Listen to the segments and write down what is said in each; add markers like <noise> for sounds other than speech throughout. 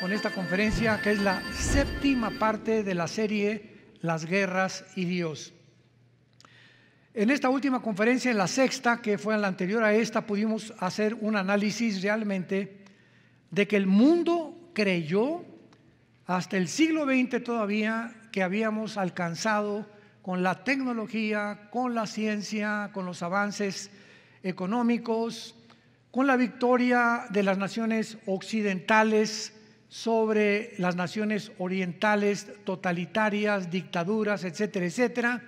con esta conferencia que es la séptima parte de la serie Las guerras y Dios. En esta última conferencia, en la sexta, que fue la anterior a esta, pudimos hacer un análisis realmente de que el mundo creyó hasta el siglo XX todavía que habíamos alcanzado con la tecnología, con la ciencia, con los avances económicos, con la victoria de las naciones occidentales sobre las naciones orientales totalitarias, dictaduras, etcétera, etcétera.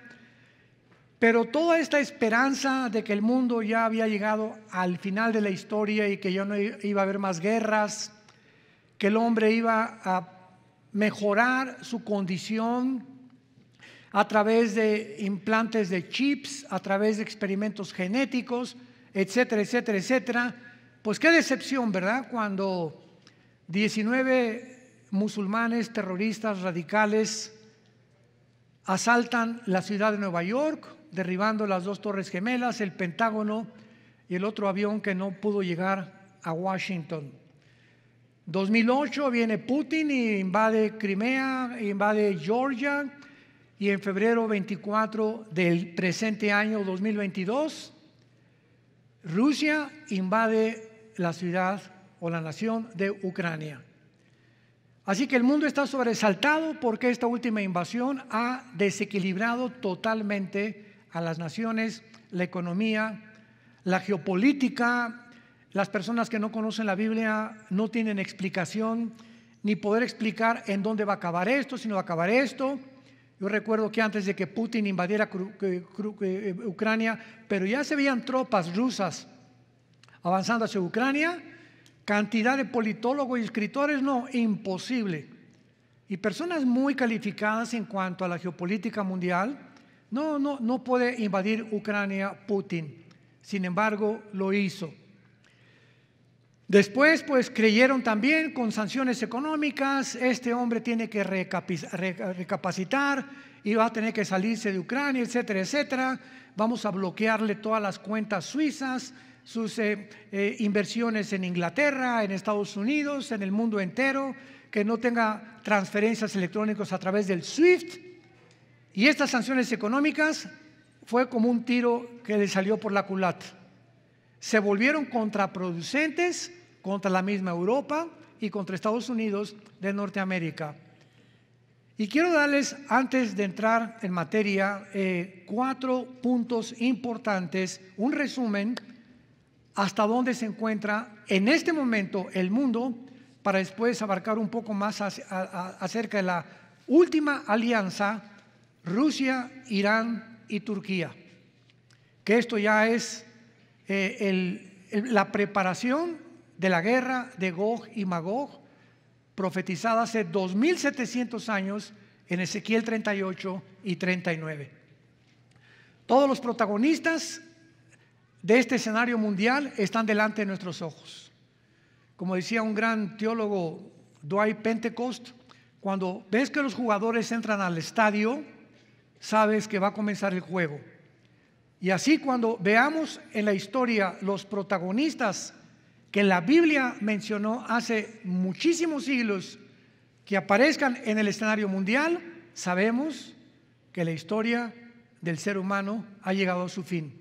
Pero toda esta esperanza de que el mundo ya había llegado al final de la historia y que ya no iba a haber más guerras, que el hombre iba a mejorar su condición a través de implantes de chips, a través de experimentos genéticos, etcétera, etcétera, etcétera. Pues qué decepción, ¿verdad? Cuando 19 musulmanes terroristas radicales asaltan la ciudad de Nueva York, derribando las dos torres gemelas, el Pentágono y el otro avión que no pudo llegar a Washington. 2008 viene Putin y invade Crimea, invade Georgia y en febrero 24 del presente año 2022 Rusia invade la ciudad o la nación de Ucrania. Así que el mundo está sobresaltado porque esta última invasión ha desequilibrado totalmente a las naciones, la economía, la geopolítica. Las personas que no conocen la Biblia no tienen explicación ni poder explicar en dónde va a acabar esto, si no va a acabar esto. Yo recuerdo que antes de que Putin invadiera eh, Ucrania, pero ya se veían tropas rusas avanzando hacia Ucrania Cantidad de politólogos y escritores, no, imposible. Y personas muy calificadas en cuanto a la geopolítica mundial, no, no, no puede invadir Ucrania Putin. Sin embargo, lo hizo. Después, pues creyeron también con sanciones económicas, este hombre tiene que recapacitar y va a tener que salirse de Ucrania, etcétera, etcétera. Vamos a bloquearle todas las cuentas suizas, sus eh, eh, inversiones en Inglaterra, en Estados Unidos, en el mundo entero, que no tenga transferencias electrónicas a través del SWIFT. Y estas sanciones económicas fue como un tiro que le salió por la culata. Se volvieron contraproducentes contra la misma Europa y contra Estados Unidos de Norteamérica. Y quiero darles, antes de entrar en materia, eh, cuatro puntos importantes, un resumen hasta dónde se encuentra en este momento el mundo para después abarcar un poco más acerca de la última alianza Rusia, Irán y Turquía. Que esto ya es eh, la preparación de la guerra de Gog y Magog, profetizada hace 2.700 años en Ezequiel 38 y 39. Todos los protagonistas de este escenario mundial están delante de nuestros ojos. Como decía un gran teólogo, Dwight Pentecost, cuando ves que los jugadores entran al estadio, sabes que va a comenzar el juego. Y así cuando veamos en la historia los protagonistas que la Biblia mencionó hace muchísimos siglos que aparezcan en el escenario mundial, sabemos que la historia del ser humano ha llegado a su fin.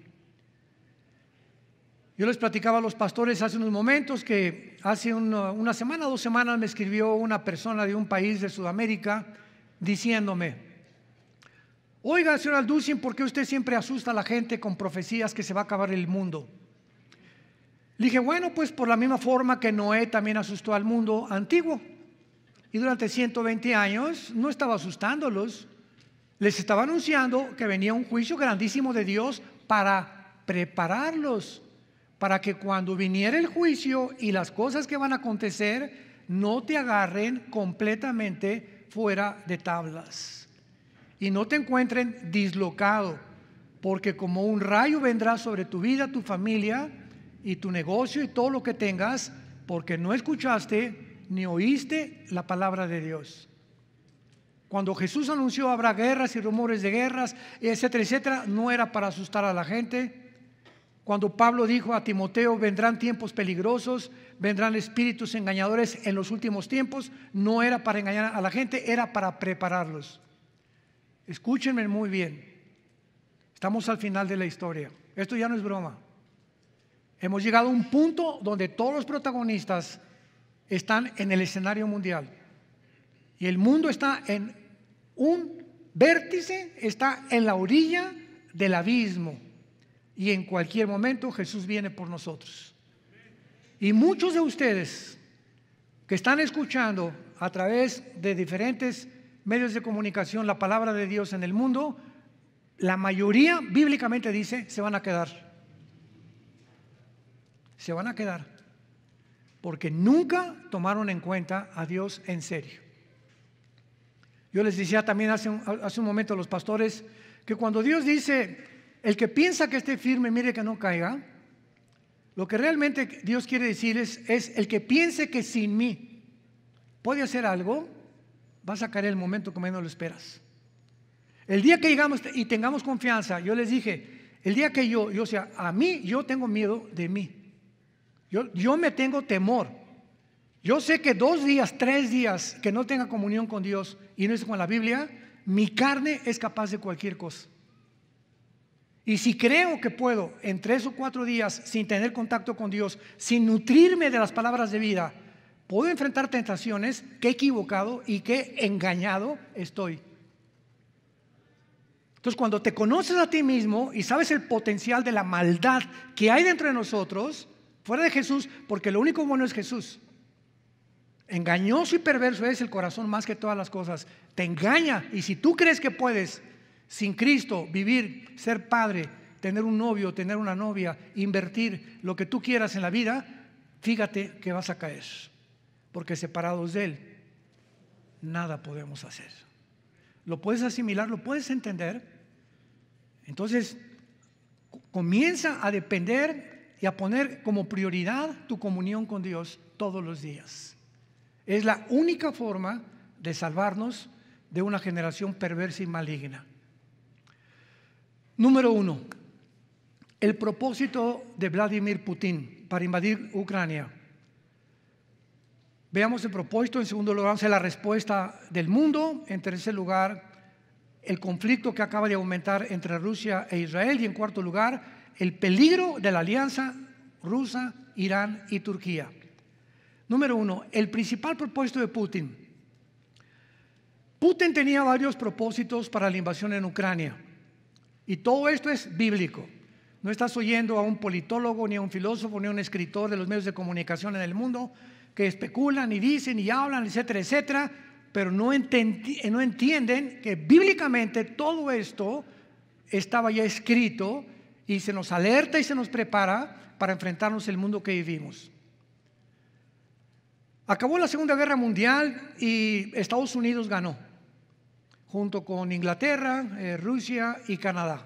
Yo les platicaba a los pastores hace unos momentos que hace una, semana, dos semanas me escribió una persona de un país de Sudamérica diciéndome, oiga, señor Alducin, ¿por qué usted siempre asusta a la gente con profecías que se va a acabar el mundo? Le dije, bueno, pues por la misma forma que Noé también asustó al mundo antiguo. Y durante 120 años no estaba asustándolos, les estaba anunciando que venía un juicio grandísimo de Dios para prepararlos para que cuando viniera el juicio y las cosas que van a acontecer, no te agarren completamente fuera de tablas y no te encuentren dislocado, porque como un rayo vendrá sobre tu vida, tu familia y tu negocio y todo lo que tengas, porque no escuchaste ni oíste la palabra de Dios. Cuando Jesús anunció habrá guerras y rumores de guerras, etcétera, etcétera, no era para asustar a la gente, cuando Pablo dijo a Timoteo, vendrán tiempos peligrosos, vendrán espíritus engañadores en los últimos tiempos, no era para engañar a la gente, era para prepararlos. Escúchenme muy bien, estamos al final de la historia, esto ya no es broma. Hemos llegado a un punto donde todos los protagonistas están en el escenario mundial y el mundo está en un vértice, está en la orilla del abismo y en cualquier momento Jesús viene por nosotros. Y muchos de ustedes que están escuchando a través de diferentes medios de comunicación la palabra de Dios en el mundo, la mayoría bíblicamente dice, se van a quedar. Se van a quedar. Porque nunca tomaron en cuenta a Dios en serio. Yo les decía también hace un, momento a los pastores que cuando Dios dice, el que piensa que esté firme, mire que no caiga. Lo que realmente Dios quiere decir es, el que piense que sin mí puede hacer algo, va a sacar el momento como no lo esperas. El día que llegamos y tengamos confianza, yo les dije, el día que yo, yo sea, a mí yo tengo miedo de mí. Yo, yo me tengo temor. Yo sé que dos días, tres días que no tenga comunión con Dios y no es con la Biblia, mi carne es capaz de cualquier cosa. Y si creo que puedo en tres o cuatro días, sin tener contacto con Dios, sin nutrirme de las palabras de vida, puedo enfrentar tentaciones, qué equivocado y qué engañado estoy. Entonces, cuando te conoces a ti mismo y sabes el potencial de la maldad que hay dentro de nosotros, fuera de Jesús, porque lo único bueno es Jesús. Engañoso y perverso es el corazón más que todas las cosas. Te engaña y si tú crees que puedes, sin Cristo, vivir, ser padre, tener un novio, tener una novia, invertir lo que tú quieras en la vida, fíjate que vas a caer. Porque separados de Él, nada podemos hacer. Lo puedes asimilar, lo puedes entender. Entonces, comienza a depender y a poner como prioridad tu comunión con Dios todos los días. Es la única forma de salvarnos de una generación perversa y maligna. Número uno, el propósito de Vladimir Putin para invadir Ucrania. Veamos el propósito, en segundo lugar, la respuesta del mundo, en tercer lugar, el conflicto que acaba de aumentar entre Rusia e Israel y en cuarto lugar, el peligro de la alianza rusa, Irán y Turquía. Número uno, el principal propósito de Putin. Putin tenía varios propósitos para la invasión en Ucrania. Y todo esto es bíblico. No estás oyendo a un politólogo, ni a un filósofo, ni a un escritor de los medios de comunicación en el mundo que especulan y dicen y hablan, etcétera, etcétera, pero no, entienden que bíblicamente todo esto estaba ya escrito y se nos alerta y se nos prepara para enfrentarnos el mundo que vivimos. Acabó la Segunda Guerra Mundial y Estados Unidos ganó junto con Inglaterra, eh, Rusia y Canadá.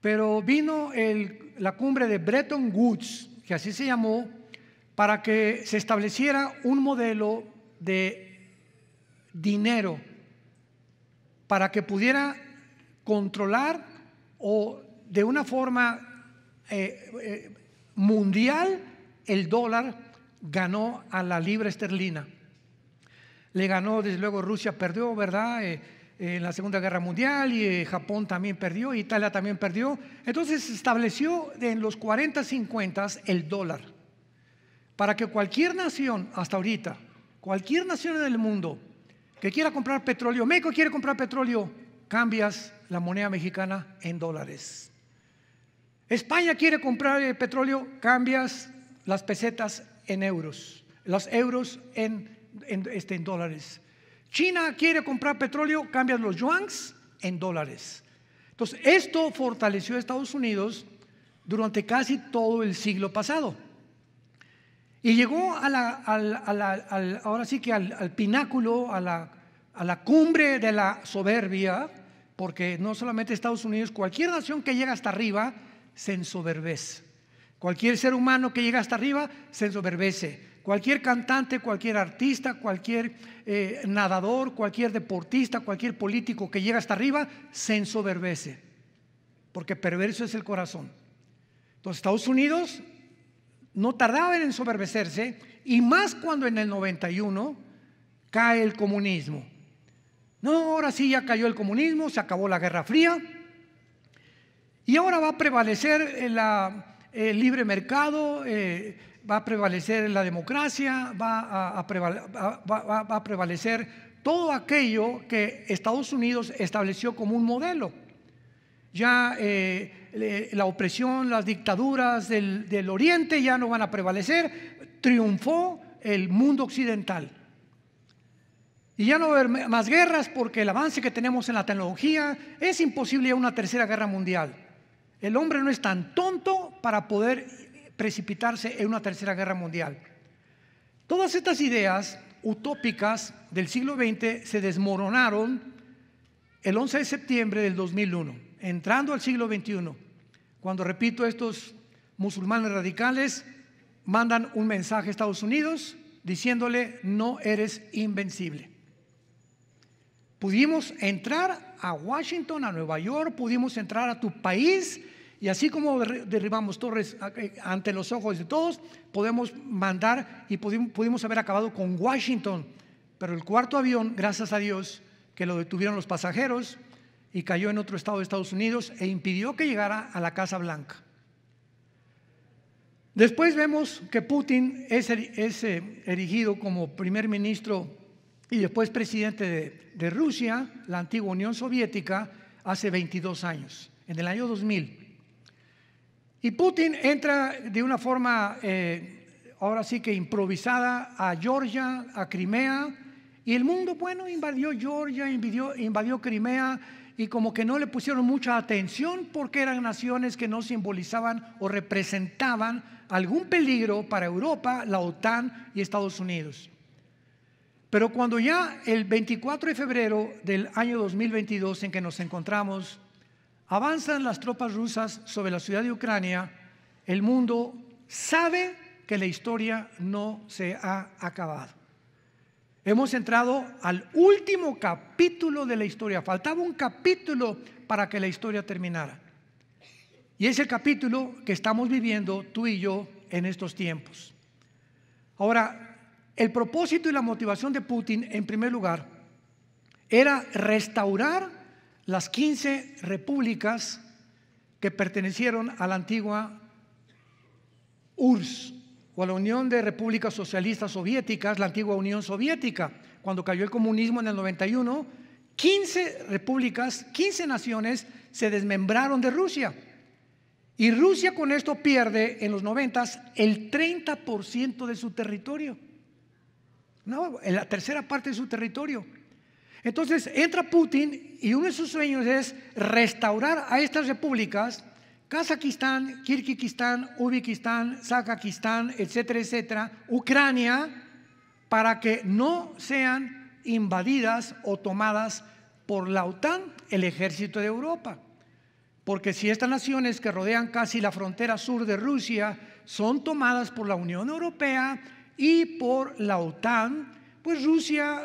Pero vino la cumbre de Bretton Woods, que así se llamó, para que se estableciera un modelo de dinero para que pudiera controlar o de una forma eh, eh, mundial el dólar ganó a la libra esterlina le ganó, desde luego Rusia perdió, ¿verdad? Eh, eh, en la Segunda Guerra Mundial y eh, Japón también perdió, Italia también perdió. Entonces se estableció en los 40, 50 el dólar para que cualquier nación, hasta ahorita, cualquier nación del mundo que quiera comprar petróleo, México quiere comprar petróleo, cambias la moneda mexicana en dólares. España quiere comprar petróleo, cambias las pesetas en euros, los euros en este, en, dólares. China quiere comprar petróleo, cambian los yuan en dólares. Entonces, esto fortaleció a Estados Unidos durante casi todo el siglo pasado. Y llegó a la, ahora sí que al, al pináculo, a la cumbre de la soberbia, porque no solamente Estados Unidos, cualquier nación que llega hasta arriba se ensoberbece. Cualquier ser humano que llega hasta arriba se ensoberbece. Cualquier cantante, cualquier artista, cualquier eh, nadador, cualquier deportista, cualquier político que llega hasta arriba, se ensoberbece, porque perverso es el corazón. Entonces Estados Unidos no tardaba en ensoberbecerse, y más cuando en el 91 cae el comunismo. No, ahora sí ya cayó el comunismo, se acabó la Guerra Fría, y ahora va a prevalecer eh, el libre mercado. Eh, va a prevalecer la democracia, va a, prevalecer todo aquello que Estados Unidos estableció como un modelo. Ya eh, la opresión, las dictaduras del, del Oriente ya no van a prevalecer, triunfó el mundo occidental. Y ya no va a haber más guerras porque el avance que tenemos en la tecnología es imposible a una tercera guerra mundial. El hombre no es tan tonto para poder precipitarse en una tercera guerra mundial. Todas estas ideas utópicas del siglo XX se desmoronaron el 11 de septiembre del 2001, entrando al siglo XXI, cuando, repito, estos musulmanes radicales mandan un mensaje a Estados Unidos diciéndole, no eres invencible. Pudimos entrar a Washington, a Nueva York, pudimos entrar a tu país y así como derribamos torres eh, ante los ojos de todos, podemos mandar y pudimos haber acabado con Washington. Pero el cuarto avión, gracias a Dios, que lo detuvieron los pasajeros y cayó en otro estado de Estados Unidos e impidió que llegara a la Casa Blanca. Después vemos que Putin es, eh, erigido como primer ministro y después presidente de, Rusia, la antigua Unión Soviética, hace 22 años, en el año 2000. Y Putin entra de una forma, eh, ahora sí que improvisada, a Georgia, a Crimea, y el mundo, bueno, invadió Georgia, invadió Crimea, y como que no le pusieron mucha atención porque eran naciones que no simbolizaban o representaban algún peligro para Europa, la OTAN y Estados Unidos. Pero cuando ya el 24 de febrero del año 2022 en que nos encontramos avanzan las tropas rusas sobre la ciudad de Ucrania, el mundo sabe que la historia no se ha acabado. Hemos entrado al último capítulo de la historia. Faltaba un capítulo para que la historia terminara. Y es el capítulo que estamos viviendo tú y yo en estos tiempos. Ahora, el propósito y la motivación de Putin, en primer lugar, era restaurar las 15 repúblicas que pertenecieron a la antigua URSS o a la Unión de Repúblicas Socialistas Soviéticas, la antigua Unión Soviética, cuando cayó el comunismo en el 91, 15 repúblicas, 15 naciones se desmembraron de Rusia. Y Rusia con esto pierde en los 90 el 30% de su territorio. No, en la tercera parte de su territorio. Entonces entra Putin y uno de sus sueños es restaurar a estas repúblicas, Kazajistán, Kirguistán, Uzbekistán, Sakakistán, etcétera, etcétera, Ucrania, para que no sean invadidas o tomadas por la OTAN, el ejército de Europa. Porque si estas naciones que rodean casi la frontera sur de Rusia son tomadas por la Unión Europea y por la OTAN, pues Rusia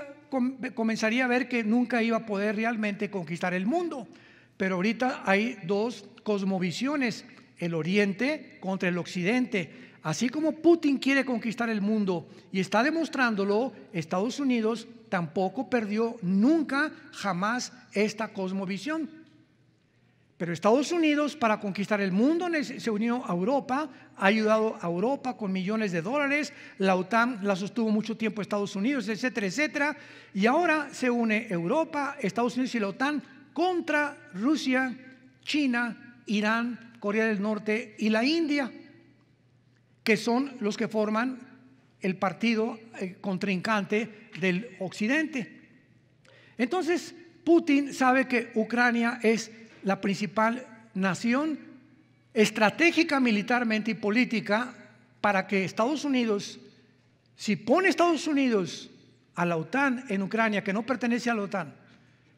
comenzaría a ver que nunca iba a poder realmente conquistar el mundo. Pero ahorita hay dos cosmovisiones, el oriente contra el occidente. Así como Putin quiere conquistar el mundo y está demostrándolo, Estados Unidos tampoco perdió nunca, jamás esta cosmovisión. Pero Estados Unidos para conquistar el mundo se unió a Europa, ha ayudado a Europa con millones de dólares, la OTAN la sostuvo mucho tiempo Estados Unidos, etcétera, etcétera, y ahora se une Europa, Estados Unidos y la OTAN contra Rusia, China, Irán, Corea del Norte y la India, que son los que forman el partido eh, contrincante del Occidente. Entonces, Putin sabe que Ucrania es la principal nación estratégica militarmente y política para que Estados Unidos, si pone Estados Unidos a la OTAN en Ucrania, que no pertenece a la OTAN,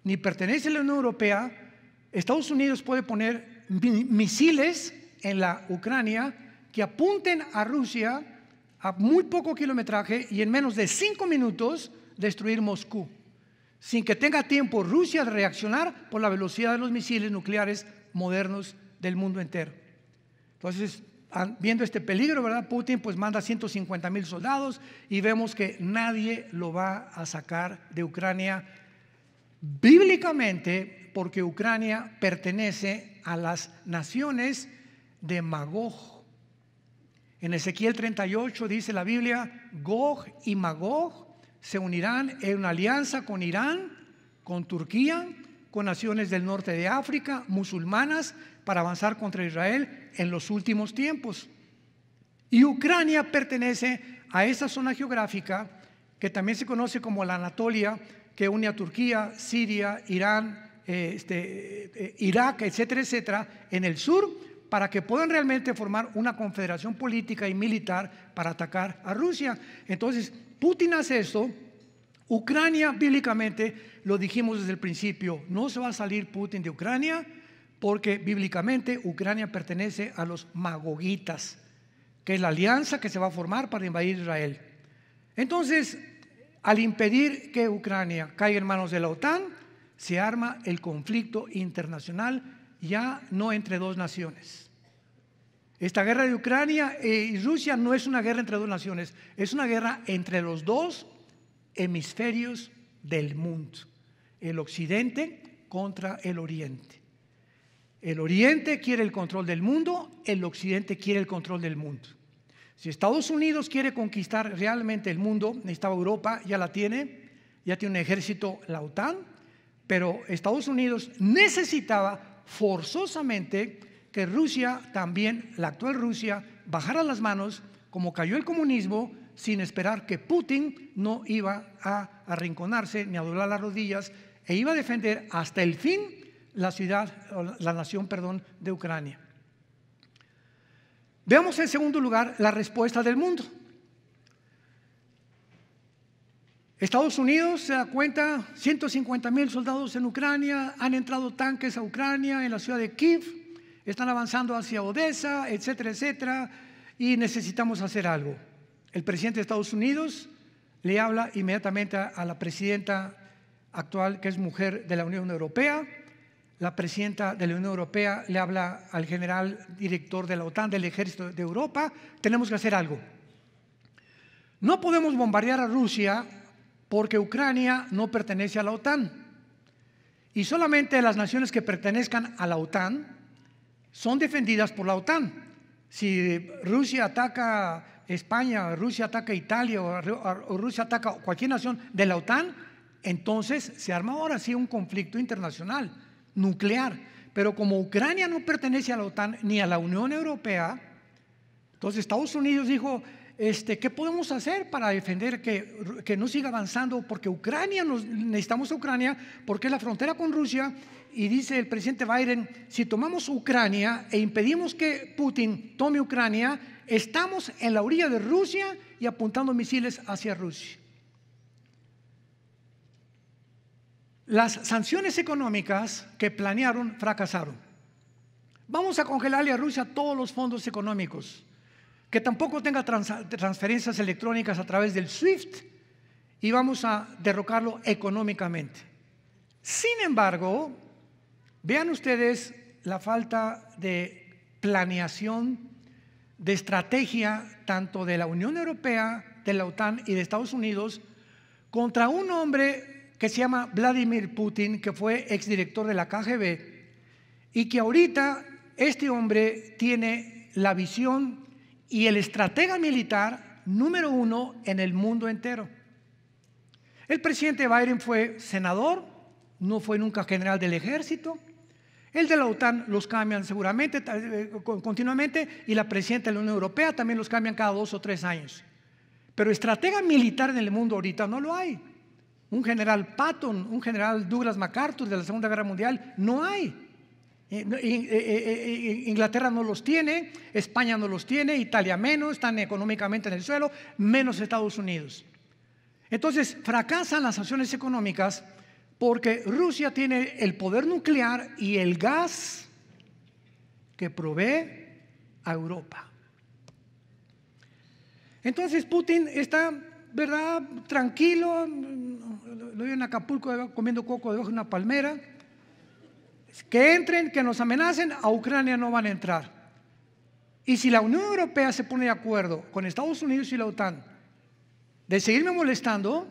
ni pertenece a la Unión Europea, Estados Unidos puede poner misiles en la Ucrania que apunten a Rusia a muy poco kilometraje y en menos de cinco minutos destruir Moscú, sin que tenga tiempo Rusia de reaccionar por la velocidad de los misiles nucleares modernos del mundo entero. Entonces, ah, viendo este peligro, ¿verdad? Putin pues manda 150 mil soldados y vemos que nadie lo va a sacar de Ucrania bíblicamente porque Ucrania pertenece a las naciones de Magog. En Ezequiel 38 dice la Biblia, Gog y Magog se unirán en una alianza con Irán, con Turquía, con naciones del norte de África, musulmanas, para avanzar contra Israel en los últimos tiempos. Y Ucrania pertenece a esa zona geográfica que también se conoce como la Anatolia, que une a Turquía, Siria, Irán, eh, este, eh, Irak, etcétera, etcétera, en el sur, para que puedan realmente formar una confederación política y militar para atacar a Rusia. Entonces, Putin hace esto. Ucrania, bíblicamente, lo dijimos desde el principio, no se va a salir Putin de Ucrania, porque bíblicamente Ucrania pertenece a los magogitas, que es la alianza que se va a formar para invadir Israel. Entonces, al impedir que Ucrania caiga en manos de la OTAN, se arma el conflicto internacional ya no entre dos naciones. Esta guerra de Ucrania eh, y Rusia no es una guerra entre dos naciones, es una guerra entre los dos hemisferios del mundo, el occidente contra el oriente. El Oriente quiere el control del mundo, el Occidente quiere el control del mundo. Si Estados Unidos quiere conquistar realmente el mundo, necesitaba Europa, ya la tiene, ya tiene un ejército, la OTAN, pero Estados Unidos necesitaba forzosamente que Rusia también, la actual Rusia, bajara las manos, como cayó el comunismo, sin esperar que Putin no iba a arrinconarse ni a doblar las rodillas, e iba a defender hasta el fin la ciudad, la nación, perdón, de Ucrania. Veamos en segundo lugar la respuesta del mundo. Estados Unidos se da cuenta, 150.000 soldados en Ucrania, han entrado tanques a Ucrania, en la ciudad de Kiev, están avanzando hacia Odessa, etcétera, etcétera, y necesitamos hacer algo. El presidente de Estados Unidos le habla inmediatamente a la presidenta actual, que es mujer de la Unión Europea, la presidenta de la Unión Europea le habla al general director de la OTAN, del ejército de Europa, tenemos que hacer algo. No podemos bombardear a Rusia porque Ucrania no pertenece a la OTAN. Y solamente las naciones que pertenezcan a la OTAN son defendidas por la OTAN. Si Rusia ataca España, Rusia ataca Italia o Rusia ataca cualquier nación de la OTAN, entonces se arma ahora sí un conflicto internacional nuclear. Pero como Ucrania no pertenece a la OTAN ni a la Unión Europea, entonces Estados Unidos dijo, este, ¿qué podemos hacer para defender que, que, no siga avanzando? Porque Ucrania, nos, necesitamos a Ucrania, porque es la frontera con Rusia, y dice el presidente Biden, si tomamos Ucrania e impedimos que Putin tome Ucrania, estamos en la orilla de Rusia y apuntando misiles hacia Rusia. Las sanciones económicas que planearon fracasaron. Vamos a congelarle a Rusia todos los fondos económicos, que tampoco tenga transferencias electrónicas a través del SWIFT y vamos a derrocarlo económicamente. Sin embargo, vean ustedes la falta de planeación, de estrategia, tanto de la Unión Europea, de la OTAN y de Estados Unidos, contra un hombre que se llama Vladimir Putin, que fue exdirector de la KGB, y que ahorita este hombre tiene la visión y el estratega militar número uno en el mundo entero. El presidente Biden fue senador, no fue nunca general del ejército. El de la OTAN los cambian seguramente, eh, continuamente, y la presidenta de la Unión Europea también los cambian cada dos o tres años. Pero estratega militar en el mundo ahorita no lo hay un general Patton, un general Douglas MacArthur de la Segunda Guerra Mundial, no hay. Eh, eh, eh, Inglaterra no los tiene, España no los tiene, Italia menos, están económicamente en el suelo, menos Estados Unidos. Entonces, fracasan las sanciones económicas porque Rusia tiene el poder nuclear y el gas que provee a Europa. Entonces Putin está ¿verdad? Tranquilo, lo vi en Acapulco comiendo coco debajo de una palmera. Que entren, que nos amenacen, a Ucrania no van a entrar. Y si la Unión Europea se pone de acuerdo con Estados Unidos y la OTAN de seguirme molestando,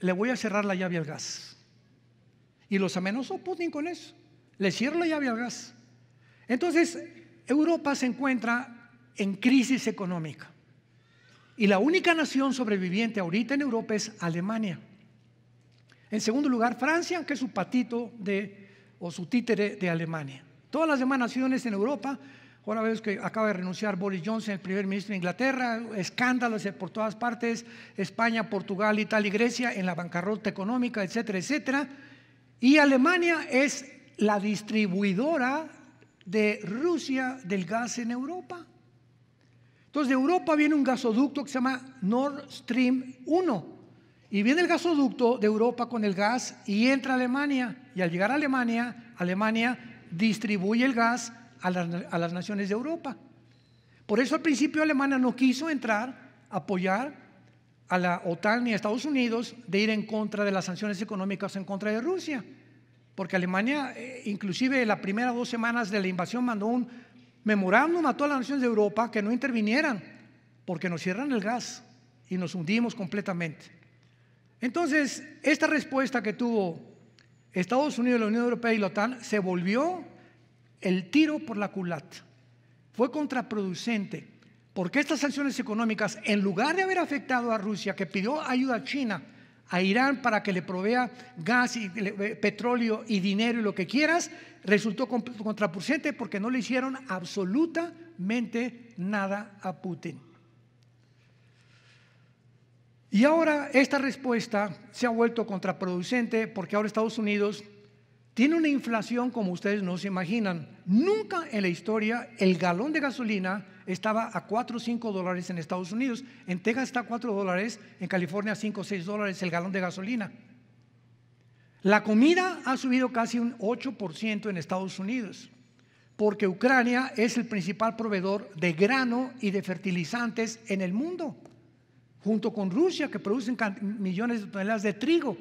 le voy a cerrar la llave al gas. Y los amenazó Putin con eso. Le cierro la llave al gas. Entonces, Europa se encuentra en crisis económica. Y la única nación sobreviviente ahorita en Europa es Alemania. En segundo lugar, Francia, que es su patito de, o su títere de Alemania. Todas las demás naciones en Europa, ahora vemos que acaba de renunciar Boris Johnson, el primer ministro de Inglaterra, escándalos por todas partes, España, Portugal, Italia y Grecia en la bancarrota económica, etcétera, etcétera. Y Alemania es la distribuidora de Rusia del gas en Europa. Entonces de Europa viene un gasoducto que se llama Nord Stream 1. Y viene el gasoducto de Europa con el gas y entra a Alemania. Y al llegar a Alemania, Alemania distribuye el gas a las, naciones de Europa. Por eso al principio Alemania no quiso entrar, apoyar a la OTAN ni a Estados Unidos de ir en contra de las sanciones económicas en contra de Rusia. Porque Alemania, eh, inclusive en las primeras dos semanas de la invasión, mandó un memorándum a todas las naciones de Europa que no intervinieran, porque nos cierran el gas y nos hundimos completamente. Entonces, esta respuesta que tuvo Estados Unidos, la Unión Europea y la OTAN se volvió el tiro por la culata. Fue contraproducente, porque estas sanciones económicas, en lugar de haber afectado a Rusia, que pidió ayuda a China, a Irán para que le provea gas, y, eh, petróleo y dinero y lo que quieras, resultó contraproducente porque no le hicieron absolutamente nada a Putin. Y ahora esta respuesta se ha vuelto contraproducente porque ahora Estados Unidos tiene una inflación como ustedes no se imaginan. Nunca en la historia el galón de gasolina estaba a 4 o 5 dólares en Estados Unidos. En Texas está a 4 dólares, en California 5 o 6 dólares el galón de gasolina. La comida ha subido casi un 8% en Estados Unidos, porque Ucrania es el principal proveedor de grano y de fertilizantes en el mundo, junto con Rusia, que producen millones de toneladas de trigo.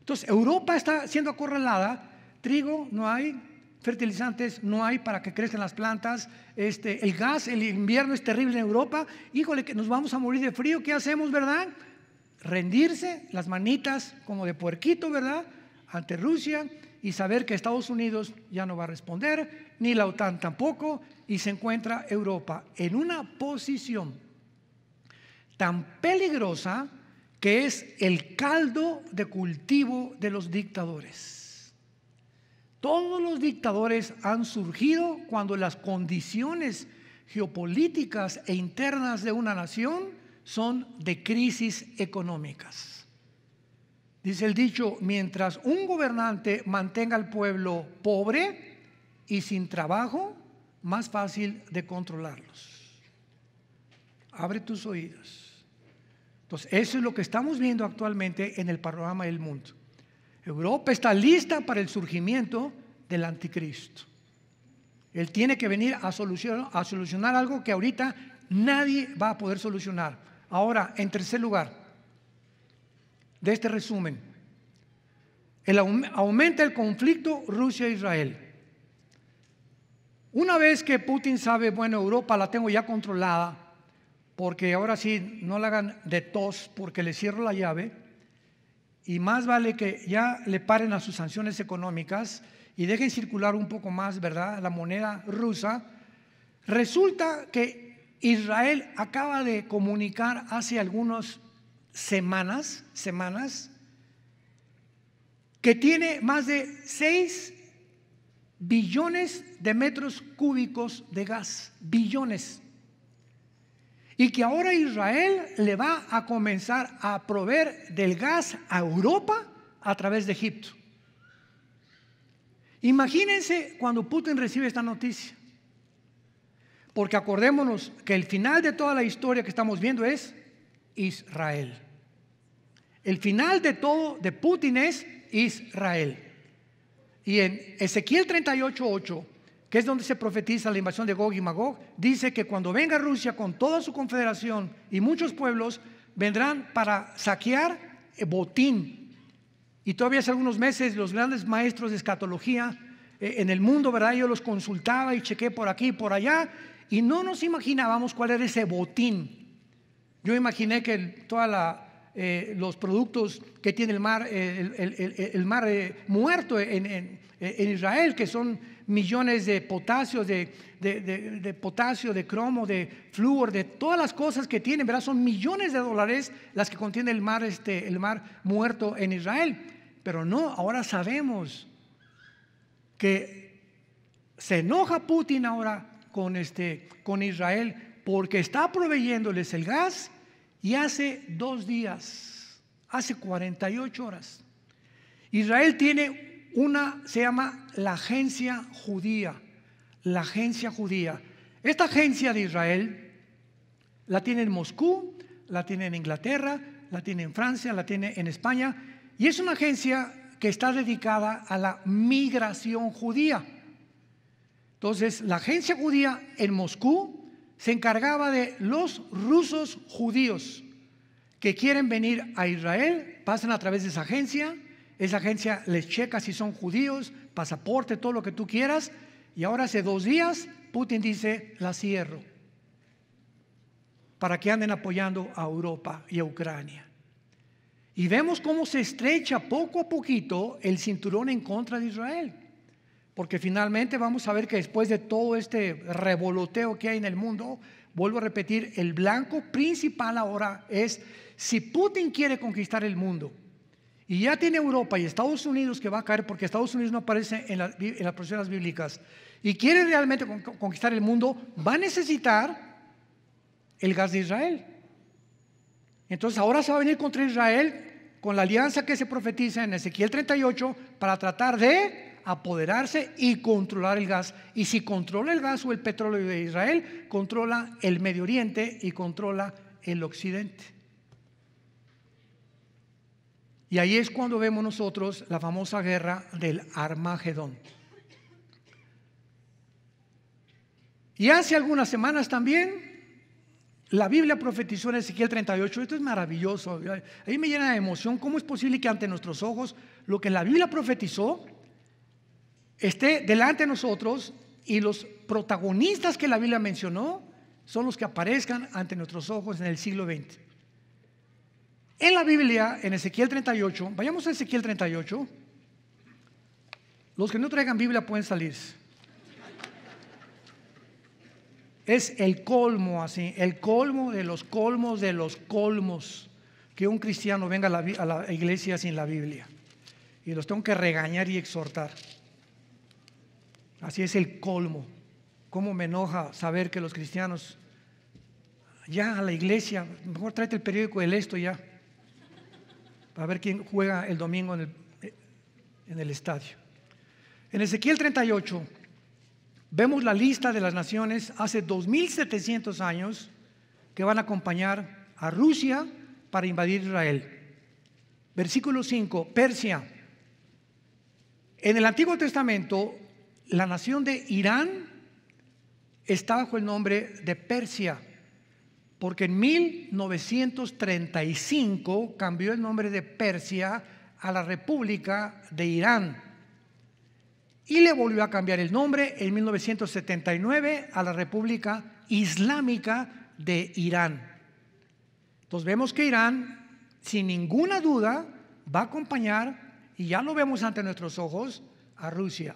Entonces, Europa está siendo acorralada, trigo no hay, fertilizantes no hay para que crezcan las plantas, este, el gas, el invierno es terrible en Europa, híjole que nos vamos a morir de frío, ¿qué hacemos, verdad? Rendirse las manitas como de puerquito, ¿verdad? Ante Rusia y saber que Estados Unidos ya no va a responder, ni la OTAN tampoco, y se encuentra Europa en una posición tan peligrosa que es el caldo de cultivo de los dictadores. Todos los dictadores han surgido cuando las condiciones geopolíticas e internas de una nación son de crisis económicas. Dice el dicho, mientras un gobernante mantenga al pueblo pobre y sin trabajo, más fácil de controlarlos. Abre tus oídos. Entonces, eso es lo que estamos viendo actualmente en el panorama del mundo. Europa está lista para el surgimiento del anticristo. Él tiene que venir a solucionar, algo que ahorita nadie va a poder solucionar. Ahora, en tercer lugar, de este resumen, aumenta el conflicto Rusia-Israel. Una vez que Putin sabe, bueno, Europa la tengo ya controlada, porque ahora sí, no la hagan de tos porque le cierro la llave, y más vale que ya le paren a sus sanciones económicas y dejen circular un poco más, ¿verdad?, la moneda rusa. Resulta que Israel acaba de comunicar hace algunas semanas, semanas, que tiene más de 6 billones de metros cúbicos de gas, billones y que ahora Israel le va a comenzar a proveer del gas a Europa a través de Egipto. Imagínense cuando Putin recibe esta noticia. Porque acordémonos que el final de toda la historia que estamos viendo es Israel. El final de todo de Putin es Israel. Y en Ezequiel 8 que es donde se profetiza la invasión de Gog y Magog, dice que cuando venga Rusia con toda su confederación y muchos pueblos, vendrán para saquear botín. Y todavía hace algunos meses los grandes maestros de escatología eh, en el mundo, ¿verdad? Yo los consultaba y chequé por aquí y por allá y no nos imaginábamos cuál era ese botín. Yo imaginé que todos eh, los productos que tiene el mar, eh, el, mar muerto en Israel, que son millones de potasio, de, potasio, de cromo, de flúor, de todas las cosas que tienen, ¿verdad? Son millones de dólares las que contiene el mar, este, el mar muerto en Israel. Pero no, ahora sabemos que se enoja Putin ahora con, este, con Israel porque está proveyéndoles el gas y hace dos días, hace 48 horas. Israel tiene una se llama la agencia judía, la agencia judía. Esta agencia de Israel la tiene en Moscú, la tiene en Inglaterra, la tiene en Francia, la tiene en España, y es una agencia que está dedicada a la migración judía. Entonces, la agencia judía en Moscú se encargaba de los rusos judíos que quieren venir a Israel, pasan a través de esa agencia, esa agencia les checa si son judíos, pasaporte, todo lo que tú quieras. Y ahora hace dos días Putin dice, la cierro. Para que anden apoyando a Europa y a Ucrania. Y vemos cómo se estrecha poco a poquito el cinturón en contra de Israel. Porque finalmente vamos a ver que después de todo este revoloteo que hay en el mundo, vuelvo a repetir, el blanco principal ahora es si Putin quiere conquistar el mundo y ya tiene Europa y Estados Unidos que va a caer porque Estados Unidos no aparece en, las profesiones bíblicas y quiere realmente conquistar el mundo, va a necesitar el gas de Israel. Entonces ahora se va a venir contra Israel con la alianza que se profetiza en Ezequiel 38 para tratar de apoderarse y controlar el gas. Y si controla el gas o el petróleo de Israel, controla el Medio Oriente y controla el Occidente. Y ahí es cuando vemos nosotros la famosa guerra del Armagedón. Y hace algunas semanas también la Biblia profetizó en Ezequiel 38, esto es maravilloso, Ahí me llena de emoción, ¿cómo es posible que ante nuestros ojos lo que la Biblia profetizó esté delante de nosotros y los protagonistas que la Biblia mencionó son los que aparezcan ante nuestros ojos en el siglo XX? En la Biblia, en Ezequiel 38, vayamos a Ezequiel 38. Los que no traigan Biblia pueden salir. Es el colmo así, el colmo de los colmos de los colmos, que un cristiano venga a la, iglesia sin la Biblia. Y los tengo que regañar y exhortar. Así es el colmo. ¿Cómo me enoja saber que los cristianos, ya a la iglesia, mejor tráete el periódico del esto ya a ver quién juega el domingo en el, eh, estadio. En Ezequiel 38 vemos la lista de las naciones hace 2.700 años que van a acompañar a Rusia para invadir Israel. Versículo 5, Persia. En el Antiguo Testamento, la nación de Irán está bajo el nombre de Persia porque en 1935 cambió el nombre de Persia a la República de Irán y le volvió a cambiar el nombre en 1979 a la República Islámica de Irán. Entonces vemos que Irán, sin ninguna duda, va a acompañar, y ya lo vemos ante nuestros ojos, a Rusia.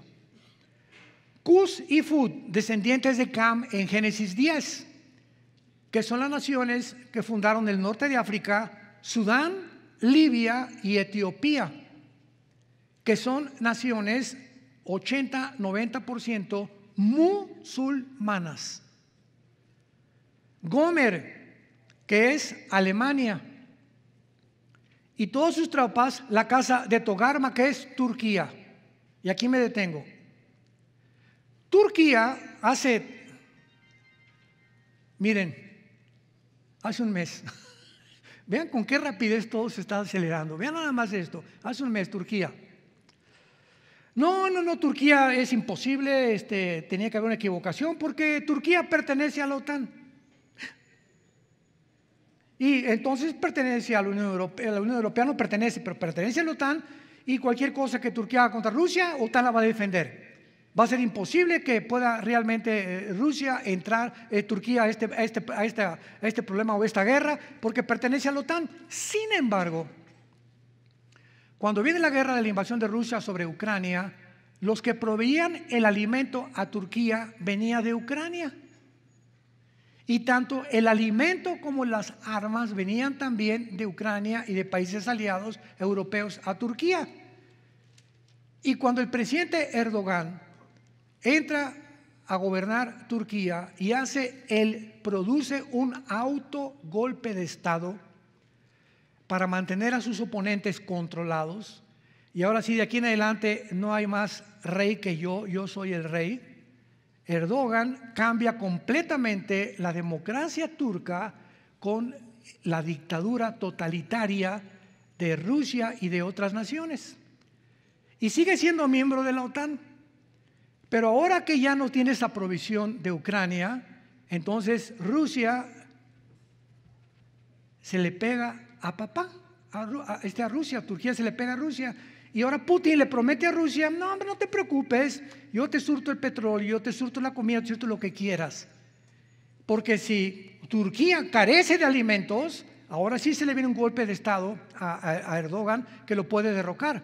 Kuz y Fud, descendientes de Cam en Génesis 10 que son las naciones que fundaron el norte de África, Sudán, Libia y Etiopía, que son naciones 80-90% musulmanas. Gomer, que es Alemania, y todas sus tropas, la casa de Togarma, que es Turquía. Y aquí me detengo. Turquía hace, miren, hace un mes. <laughs> Vean con qué rapidez todo se está acelerando. Vean nada más esto. Hace un mes, Turquía. No, no, no, Turquía es imposible, este, tenía que haber una equivocación porque Turquía pertenece a la OTAN. Y entonces pertenece a la Unión Europea, la Unión Europea no pertenece, pero pertenece a la OTAN y cualquier cosa que Turquía haga contra Rusia, OTAN la va a defender va a ser imposible que pueda realmente eh, Rusia entrar, eh, Turquía, a este, a este, a este problema o esta guerra, porque pertenece a la OTAN. Sin embargo, cuando viene la guerra de la invasión de Rusia sobre Ucrania, los que proveían el alimento a Turquía venía de Ucrania. Y tanto el alimento como las armas venían también de Ucrania y de países aliados europeos a Turquía. Y cuando el presidente Erdogan entra a gobernar Turquía y hace el produce un autogolpe de estado para mantener a sus oponentes controlados. Y ahora sí, de aquí en adelante no hay más rey que yo, yo soy el rey. Erdogan cambia completamente la democracia turca con la dictadura totalitaria de Rusia y de otras naciones. Y sigue siendo miembro de la OTAN. Pero ahora que ya no tiene esa provisión de Ucrania, entonces Rusia se le pega a papá, a, este, a Rusia, Turquía se le pega a Rusia. Y ahora Putin le promete a Rusia, no, hombre, no te preocupes, yo te surto el petróleo, yo te surto la comida, te surto lo que quieras. Porque si Turquía carece de alimentos, ahora sí se le viene un golpe de Estado a Erdogan que lo puede derrocar.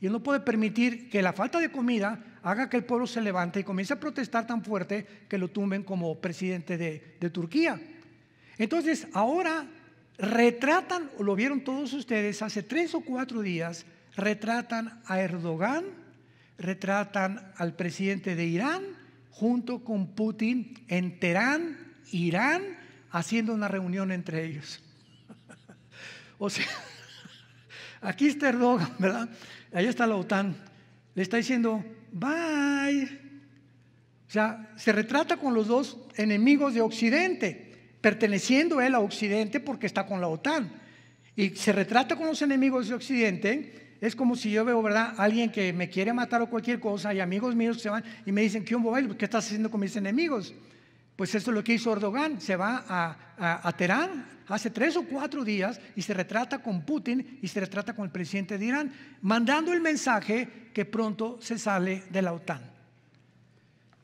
Y él no puede permitir que la falta de comida haga que el pueblo se levante y comience a protestar tan fuerte que lo tumben como presidente de, Turquía. Entonces, ahora retratan, lo vieron todos ustedes, hace tres o cuatro días, retratan a Erdogan, retratan al presidente de Irán, junto con Putin en Teherán, Irán, haciendo una reunión entre ellos. <laughs> o sea, <laughs> aquí está Erdogan, ¿verdad? Ahí está la OTAN. Le está diciendo, bye. O sea, se retrata con los dos enemigos de Occidente, perteneciendo él a Occidente porque está con la OTAN. Y se retrata con los enemigos de Occidente, es como si yo veo, ¿verdad?, alguien que me quiere matar o cualquier cosa, y amigos míos que se van y me dicen, ¿qué, ¿qué estás haciendo con mis enemigos? Pues esto es lo que hizo Erdogan. Se va a, Teherán hace tres o cuatro días y se retrata con Putin y se retrata con el presidente de Irán, mandando el mensaje que pronto se sale de la OTAN.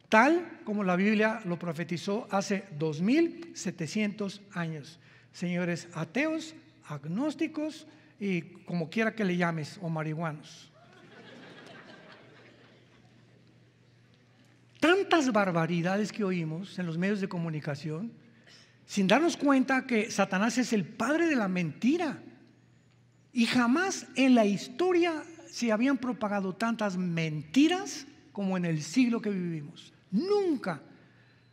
Tal como la Biblia lo profetizó hace 2.700 años. Señores ateos, agnósticos y como quiera que le llames, o marihuanos. tantas barbaridades que oímos en los medios de comunicación sin darnos cuenta que Satanás es el padre de la mentira. Y jamás en la historia se habían propagado tantas mentiras como en el siglo que vivimos. Nunca.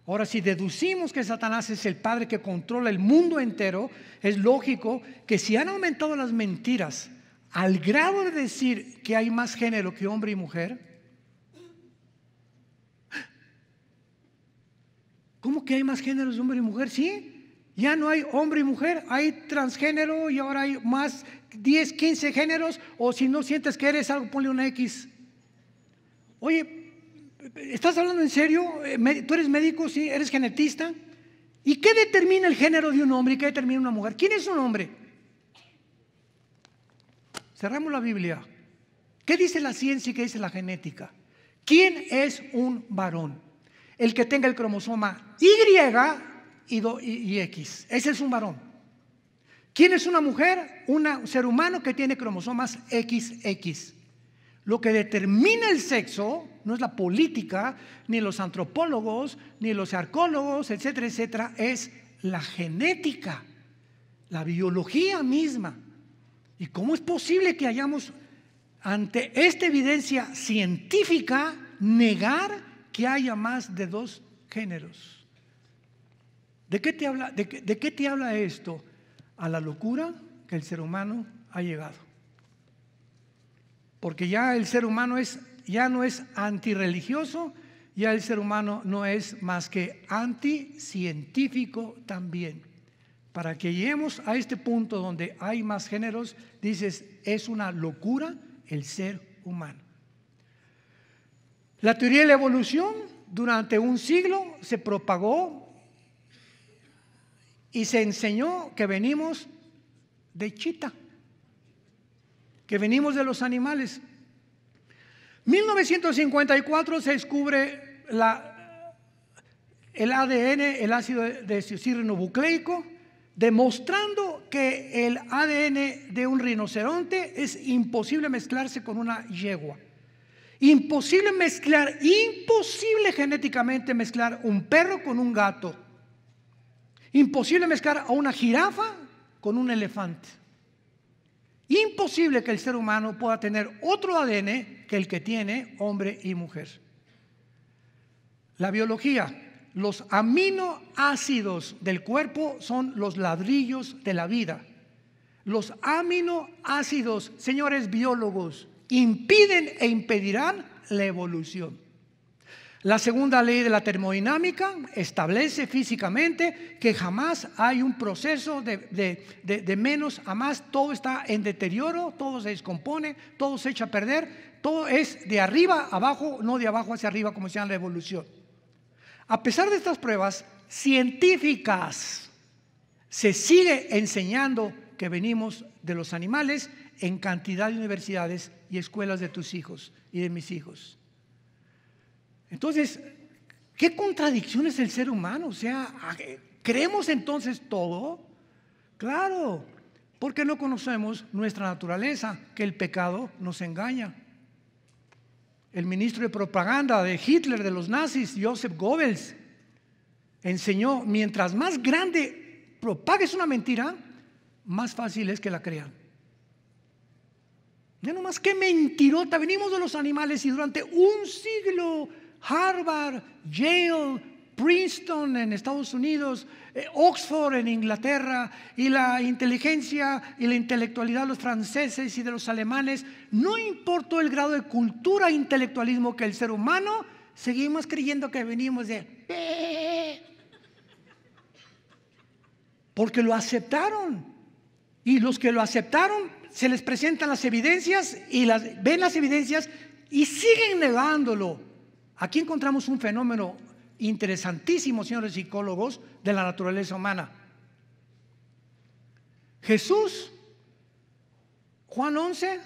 Ahora, si deducimos que Satanás es el padre que controla el mundo entero, es lógico que si han aumentado las mentiras al grado de decir que hay más género que hombre y mujer, ¿Cómo que hay más géneros de hombre y mujer? Sí, ya no hay hombre y mujer, hay transgénero y ahora hay más 10, 15 géneros, o si no sientes que eres algo, ponle una X. Oye, ¿estás hablando en serio? Eh, ¿Tú eres médico? ¿Sí? ¿Eres genetista? ¿Y qué determina el género de un hombre y qué determina una mujer? ¿Quién es un hombre? Cerramos la Biblia. ¿Qué dice la ciencia y qué dice la genética? ¿Quién es un varón? el que tenga el cromosoma Y y, X. Ese es un varón. ¿Quién es una mujer? un ser humano que tiene cromosomas XX. Lo que determina el sexo no es la política, ni los antropólogos, ni los arcólogos, etcétera, etcétera, es la genética, la biología misma. ¿Y cómo es posible que hayamos, ante esta evidencia científica, negar que haya más de dos géneros. ¿De qué te habla, de qué, te habla esto? A la locura que el ser humano ha llegado. Porque ya el ser humano es, ya no es antirreligioso, ya el ser humano no es más que anticientífico también. Para que lleguemos a este punto donde hay más géneros, dices, es una locura el ser humano. La teoría de la evolución durante un siglo se propagó y se enseñó que venimos de chita, que venimos de los animales. 1954 se descubre la, el ADN, el ácido de bucleico, demostrando que el ADN de un rinoceronte es imposible mezclarse con una yegua. Imposible mezclar, imposible genéticamente mezclar un perro con un gato. Imposible mezclar a una jirafa con un elefante. Imposible que el ser humano pueda tener otro ADN que el que tiene hombre y mujer. La biología, los aminoácidos del cuerpo son los ladrillos de la vida. Los aminoácidos, señores biólogos, impiden e impedirán la evolución. La segunda ley de la termodinámica establece físicamente que jamás hay un proceso de, menos a más, todo está en deterioro, todo se descompone, todo se echa a perder, todo es de arriba abajo, no de abajo hacia arriba como se la evolución. A pesar de estas pruebas científicas, se sigue enseñando que venimos de los animales en cantidad de universidades y escuelas de tus hijos y de mis hijos. Entonces, ¿qué contradicción es el ser humano? O sea, ¿creemos entonces todo? Claro, porque no conocemos nuestra naturaleza, que el pecado nos engaña. El ministro de propaganda de Hitler, de los nazis, Joseph Goebbels, enseñó, mientras más grande propagues una mentira, más fácil es que la crean. Ya nomás qué mentirota. Venimos de los animales y durante un siglo Harvard, Yale, Princeton en Estados Unidos, eh, Oxford en Inglaterra, y la inteligencia y la intelectualidad de los franceses y de los alemanes, no importó el grado de cultura e intelectualismo que el ser humano, seguimos creyendo que venimos de... Porque lo aceptaron. Y los que lo aceptaron se les presentan las evidencias y las, ven las evidencias y siguen negándolo. Aquí encontramos un fenómeno interesantísimo, señores psicólogos, de la naturaleza humana. Jesús, Juan 11,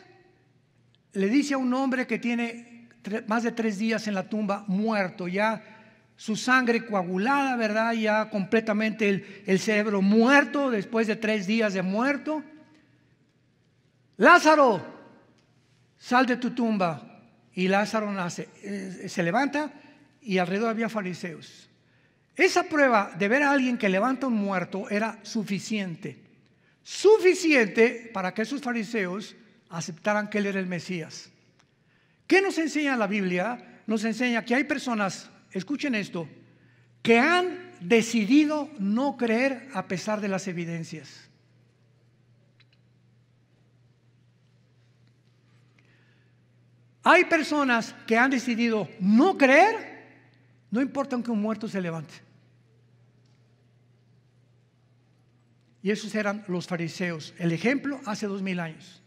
le dice a un hombre que tiene más de tres días en la tumba muerto, ya su sangre coagulada, ¿verdad? Ya completamente el cerebro muerto después de tres días de muerto. Lázaro, sal de tu tumba. Y Lázaro nace, eh, se levanta y alrededor había fariseos. Esa prueba de ver a alguien que levanta un muerto era suficiente. Suficiente para que esos fariseos aceptaran que él era el Mesías. ¿Qué nos enseña la Biblia? Nos enseña que hay personas, escuchen esto, que han decidido no creer a pesar de las evidencias. Hay personas que han decidido no creer, no importa aunque un muerto se levante. Y esos eran los fariseos. El ejemplo hace dos mil años.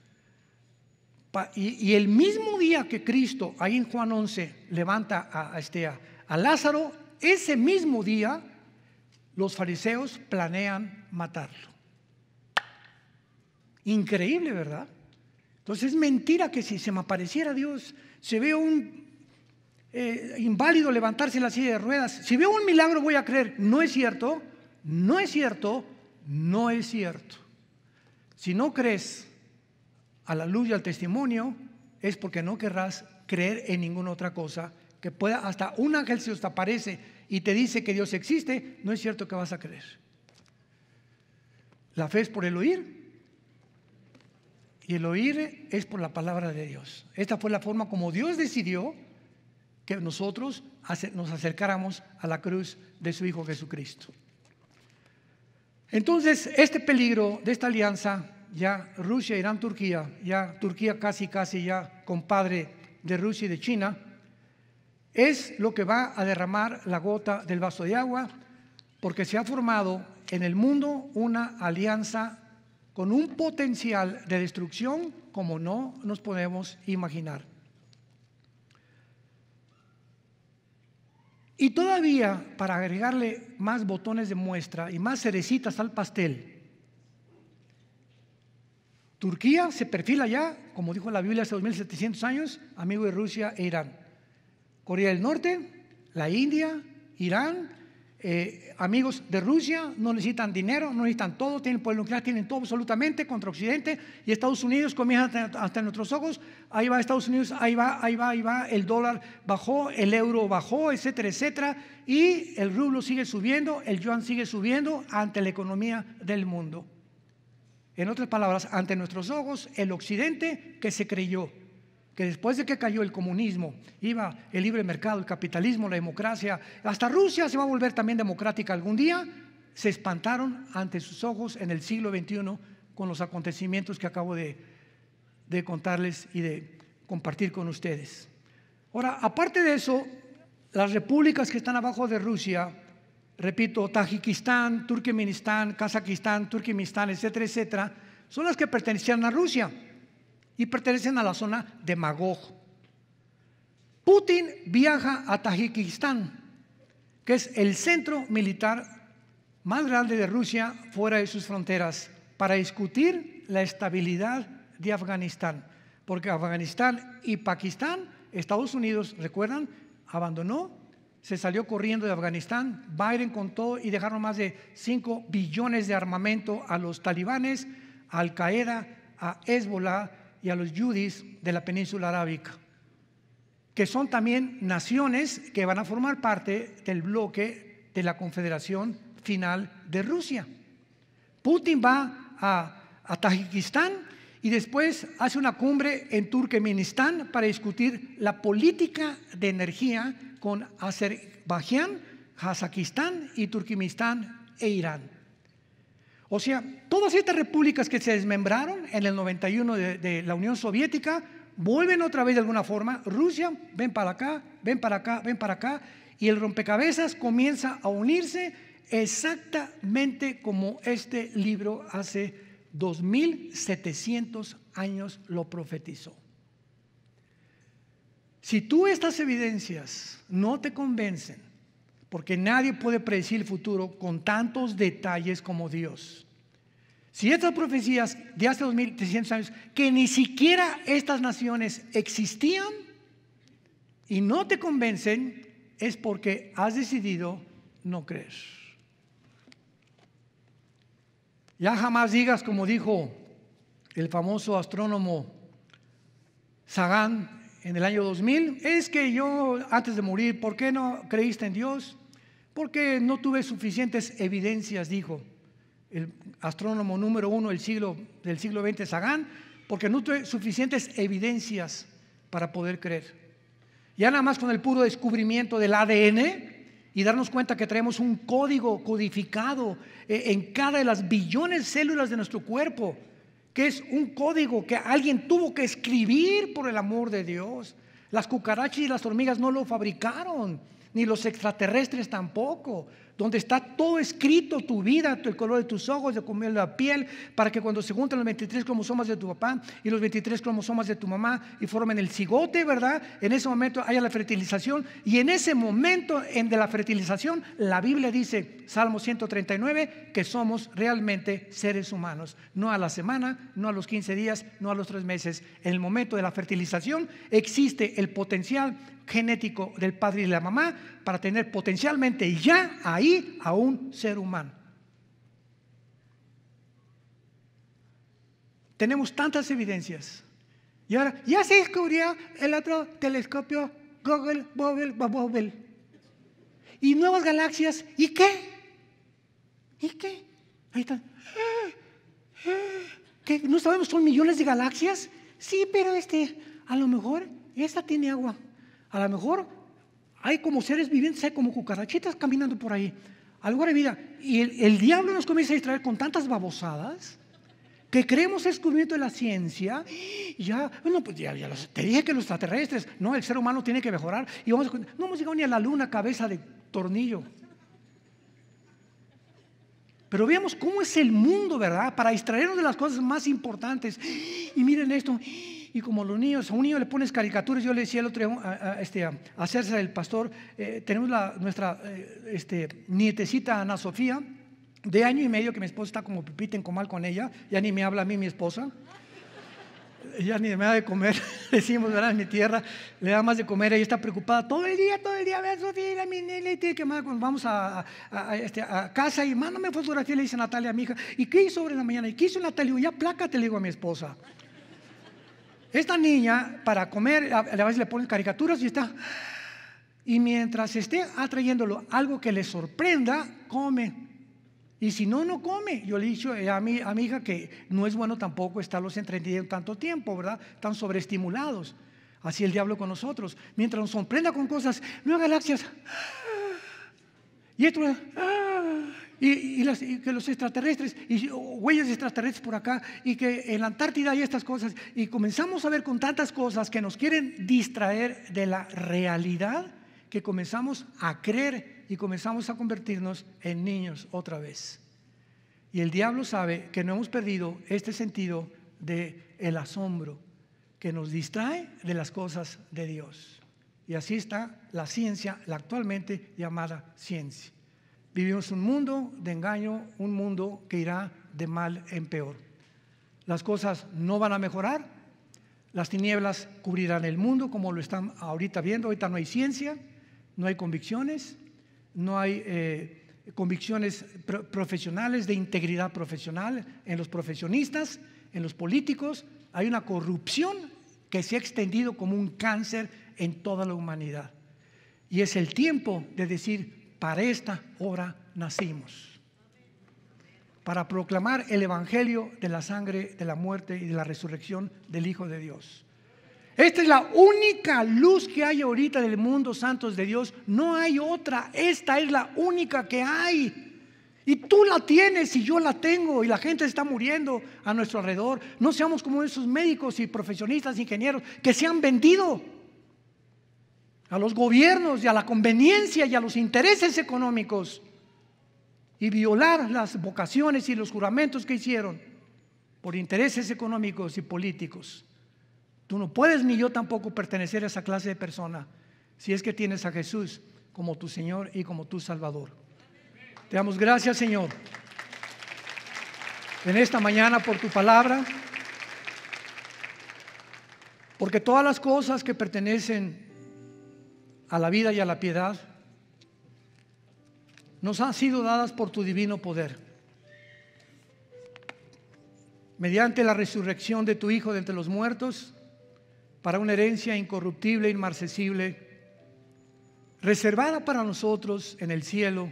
Y, el mismo día que Cristo, ahí en Juan 11, levanta este, a, a Lázaro, ese mismo día los fariseos planean matarlo. Increíble, ¿verdad? Entonces es mentira que si se me apareciera Dios, se ve un eh, inválido levantarse en la silla de ruedas, si veo un milagro voy a creer. No es cierto, no es cierto, no es cierto. Si no crees a la luz y al testimonio, es porque no querrás creer en ninguna otra cosa que pueda, hasta un ángel se os aparece y te dice que Dios existe, no es cierto que vas a creer. La fe es por el oír y el oír es por la palabra de Dios. Esta fue la forma como Dios decidió que nosotros nos acercáramos a la cruz de su Hijo Jesucristo. Entonces, este peligro de esta alianza, ya Rusia, Irán, Turquía, ya Turquía casi, casi ya compadre de Rusia y de China, es lo que va a derramar la gota del vaso de agua, porque se ha formado en el mundo una alianza con un potencial de destrucción como no nos podemos imaginar. Y todavía, para agregarle más botones de muestra y más cerecitas al pastel, Turquía se perfila ya, como dijo la Biblia hace 2700 años, amigo de Rusia e Irán. Corea del Norte, la India, Irán, eh, amigos de Rusia, no necesitan dinero, no necesitan todo, tienen poder pues, nuclear, tienen todo absolutamente contra Occidente y Estados Unidos comienza hasta, hasta, nuestros ojos, ahí va Estados Unidos, ahí va, ahí va, ahí va, el dólar bajó, el euro bajó, etcétera, etcétera, y el rublo sigue subiendo, el yuan sigue subiendo ante la economía del mundo. En otras palabras, ante nuestros ojos, el Occidente que se creyó que después de que cayó el comunismo, iba el libre mercado, el capitalismo, la democracia, hasta Rusia se va a volver también democrática algún día, se espantaron ante sus ojos en el siglo XXI con los acontecimientos que acabo de, contarles y de compartir con ustedes. Ahora, aparte de eso, las repúblicas que están abajo de Rusia, repito, Tajikistán, Turkmenistán, Kazajistán, Turkmenistán, etcétera, etcétera, son las que pertenecían a Rusia y pertenecen a la zona de Magog. Putin viaja a Tajikistán, que es el centro militar más grande de Rusia fuera de sus fronteras, para discutir la estabilidad de Afganistán. Porque Afganistán y Pakistán, Estados Unidos, recuerdan, abandonó, se salió corriendo de Afganistán, Biden contó y dejaron más de 5 billones de armamento a los talibanes, a Al Qaeda, a Hezbollah, y a los yudis de la península arábica, que son también naciones que van a formar parte del bloque de la confederación final de Rusia. Putin va a, a Tajikistán y después hace una cumbre en Turkmenistán para discutir la política de energía con Azerbaiyán, Kazajistán y Turkmenistán e Irán. O sea, todas estas repúblicas que se desmembraron en el 91 de, la Unión Soviética vuelven otra vez de alguna forma. Rusia, ven para acá, ven para acá, ven para acá. Y el rompecabezas comienza a unirse exactamente como este libro hace 2700 años lo profetizó. Si tú estas evidencias no te convencen, porque nadie puede predecir el futuro con tantos detalles como Dios. Si estas profecías de hace 2300 años, que ni siquiera estas naciones existían y no te convencen, es porque has decidido no creer. Ya jamás digas, como dijo el famoso astrónomo Sagan en el año 2000, es que yo antes de morir, ¿por qué no creíste en Dios? Porque no tuve suficientes evidencias, dijo el astrónomo número uno del siglo, del siglo XX, Sagan, porque no tuve suficientes evidencias para poder creer. Ya nada más con el puro descubrimiento del ADN y darnos cuenta que traemos un código codificado eh, en cada de las billones de células de nuestro cuerpo, que es un código que alguien tuvo que escribir por el amor de Dios. Las cucarachas y las hormigas no lo fabricaron ni los extraterrestres tampoco, donde está todo escrito, tu vida, el color de tus ojos, de comer la piel, para que cuando se juntan los 23 cromosomas de tu papá y los 23 cromosomas de tu mamá y formen el cigote, ¿verdad? En ese momento haya la fertilización y en ese momento en de la fertilización, la Biblia dice, Salmo 139, que somos realmente seres humanos, no a la semana, no a los 15 días, no a los 3 meses. En el momento de la fertilización existe el potencial genético del padre y la mamá para tener potencialmente ya ahí a un ser humano. Tenemos tantas evidencias. Y ahora ya se descubrió el otro telescopio Google, Google. Y nuevas galaxias. ¿Y qué? ¿Y qué? Ahí están. ¿Qué? ¿No sabemos? ¿Son millones de galaxias? Sí, pero este, a lo mejor esta tiene agua. A lo mejor hay como seres vivientes, hay como cucarachitas caminando por ahí. Algo de vida. Y el, diablo nos comienza a distraer con tantas babosadas que creemos es descubrimiento de la ciencia. Ya, bueno, pues ya, te dije que los extraterrestres, no, el ser humano tiene que mejorar. Y vamos a, no hemos llegado ni a la luna, cabeza de tornillo. Pero veamos cómo es el mundo, ¿verdad? Para distraernos de las cosas más importantes. Y miren esto. Y como los niños, a un niño le pones caricaturas, yo le decía el otro día a, este, César, el pastor, eh, tenemos la, nuestra eh, este, nietecita Ana Sofía, de año y medio, que mi esposa está como pipita en comal con ella, ya ni me habla a mí mi esposa, <laughs> ya ni me da de comer, <laughs> decimos, ¿verdad? mi tierra, le da más de comer, ella está preocupada todo el día, todo el día, a ver, Sofía, Mi niña, y tiene que más, cuando vamos este, a, casa y mándame fotografía, le dice Natalia a mi hija, ¿y qué hizo sobre la mañana? ¿Y qué hizo Natalia? Y ya plácate, le digo a mi esposa. Esta niña, para comer, a veces le ponen caricaturas y está. Y mientras esté atrayéndolo algo que le sorprenda, come. Y si no, no come. Yo le he dicho eh, a mi, hija que no es bueno tampoco estarlos entreteniendo tanto tiempo, ¿verdad? Tan sobreestimulados. Así el diablo con nosotros. Mientras nos sorprenda con cosas, no galaxias. Y esto, y, que los extraterrestres, y huellas extraterrestres por acá, y que en la Antártida hay estas cosas, y comenzamos a ver con tantas cosas que nos quieren distraer de la realidad, que comenzamos a creer y comenzamos a convertirnos en niños otra vez. Y el diablo sabe que no hemos perdido este sentido de el asombro que nos distrae de las cosas de Dios. Y así está la ciencia, la actualmente llamada ciencia. Vivimos un mundo de engaño, un mundo que irá de mal en peor. Las cosas no van a mejorar, las tinieblas cubrirán el mundo como lo están ahorita viendo. Ahorita no hay ciencia, no hay convicciones, no hay eh, convicciones profesionales, de integridad profesional en los profesionistas, en los políticos. Hay una corrupción que se ha extendido como un cáncer en toda la humanidad. Y es el tiempo de decir, para esta hora nacimos. Para proclamar el Evangelio de la sangre, de la muerte y de la resurrección del Hijo de Dios. Esta es la única luz que hay ahorita del mundo santos de Dios. No hay otra. Esta es la única que hay. Y tú la tienes y yo la tengo y la gente está muriendo a nuestro alrededor. No seamos como esos médicos y profesionistas, ingenieros que se han vendido a los gobiernos y a la conveniencia y a los intereses económicos y violar las vocaciones y los juramentos que hicieron por intereses económicos y políticos. Tú no puedes ni yo tampoco pertenecer a esa clase de persona si es que tienes a Jesús como tu Señor y como tu Salvador. Te damos gracias, Señor, en esta mañana por tu palabra, porque todas las cosas que pertenecen a la vida y a la piedad, nos han sido dadas por tu divino poder. Mediante la resurrección de tu Hijo de entre los muertos, para una herencia incorruptible, e inmarcesible, reservada para nosotros en el cielo,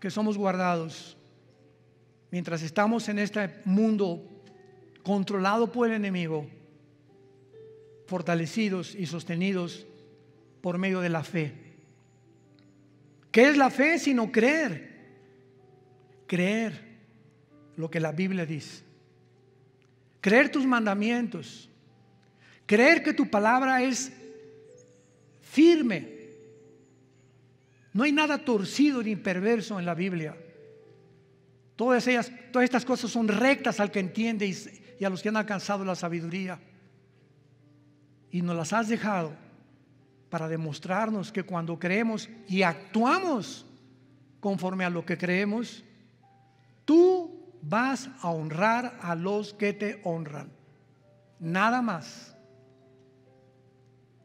que somos guardados mientras estamos en este mundo controlado por el enemigo, fortalecidos y sostenidos por medio de la fe. ¿Qué es la fe sino creer? Creer lo que la Biblia dice. Creer tus mandamientos. Creer que tu palabra es firme. No hay nada torcido ni perverso en la Biblia. Todas, ellas, todas estas cosas son rectas al que entiende y, y a los que han alcanzado la sabiduría. Y nos las has dejado para demostrarnos que cuando creemos y actuamos conforme a lo que creemos, tú vas a honrar a los que te honran. Nada más.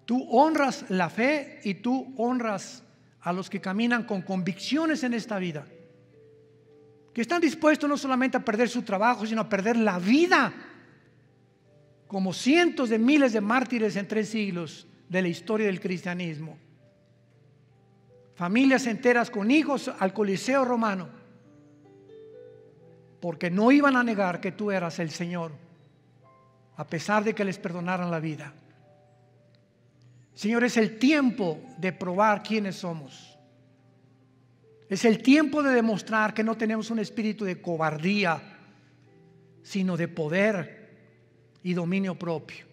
Tú honras la fe y tú honras a los que caminan con convicciones en esta vida, que están dispuestos no solamente a perder su trabajo, sino a perder la vida, como cientos de miles de mártires en tres siglos de la historia del cristianismo. Familias enteras con hijos al Coliseo romano, porque no iban a negar que tú eras el Señor, a pesar de que les perdonaran la vida. Señor, es el tiempo de probar quiénes somos. Es el tiempo de demostrar que no tenemos un espíritu de cobardía, sino de poder y dominio propio.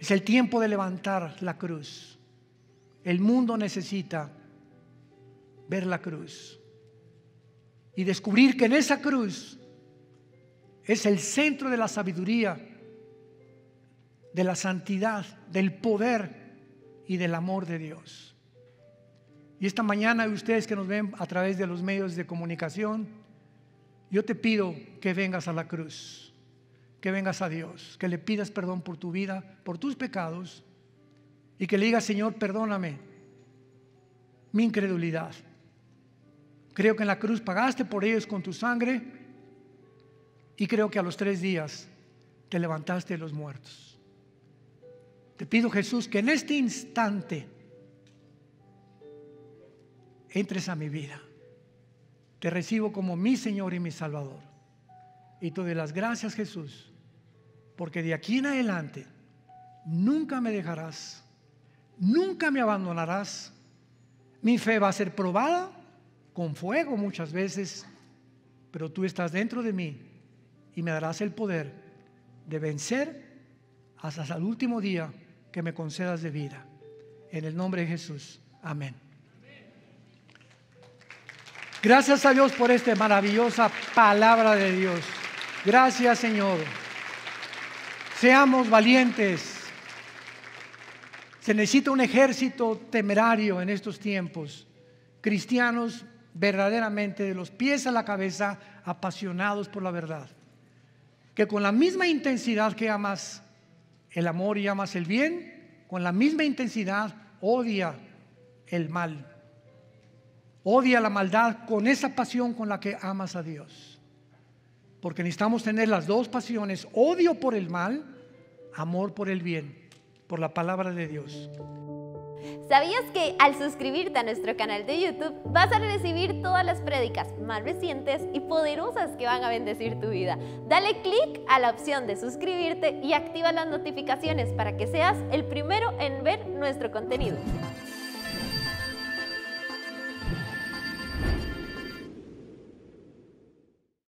Es el tiempo de levantar la cruz. El mundo necesita ver la cruz y descubrir que en esa cruz es el centro de la sabiduría, de la santidad, del poder y del amor de Dios. Y esta mañana ustedes que nos ven a través de los medios de comunicación, yo te pido que vengas a la cruz que vengas a Dios, que le pidas perdón por tu vida, por tus pecados, y que le digas, Señor, perdóname mi incredulidad. Creo que en la cruz pagaste por ellos con tu sangre y creo que a los tres días te levantaste de los muertos. Te pido, Jesús, que en este instante entres a mi vida. Te recibo como mi Señor y mi Salvador. Y tú de las gracias, Jesús porque de aquí en adelante nunca me dejarás, nunca me abandonarás. Mi fe va a ser probada con fuego muchas veces, pero tú estás dentro de mí y me darás el poder de vencer hasta el último día que me concedas de vida. En el nombre de Jesús. Amén. Gracias a Dios por esta maravillosa palabra de Dios. Gracias Señor. Seamos valientes. Se necesita un ejército temerario en estos tiempos. Cristianos verdaderamente de los pies a la cabeza, apasionados por la verdad. Que con la misma intensidad que amas el amor y amas el bien, con la misma intensidad odia el mal. Odia la maldad con esa pasión con la que amas a Dios. Porque necesitamos tener las dos pasiones, odio por el mal, amor por el bien, por la palabra de Dios. ¿Sabías que al suscribirte a nuestro canal de YouTube vas a recibir todas las prédicas más recientes y poderosas que van a bendecir tu vida? Dale click a la opción de suscribirte y activa las notificaciones para que seas el primero en ver nuestro contenido.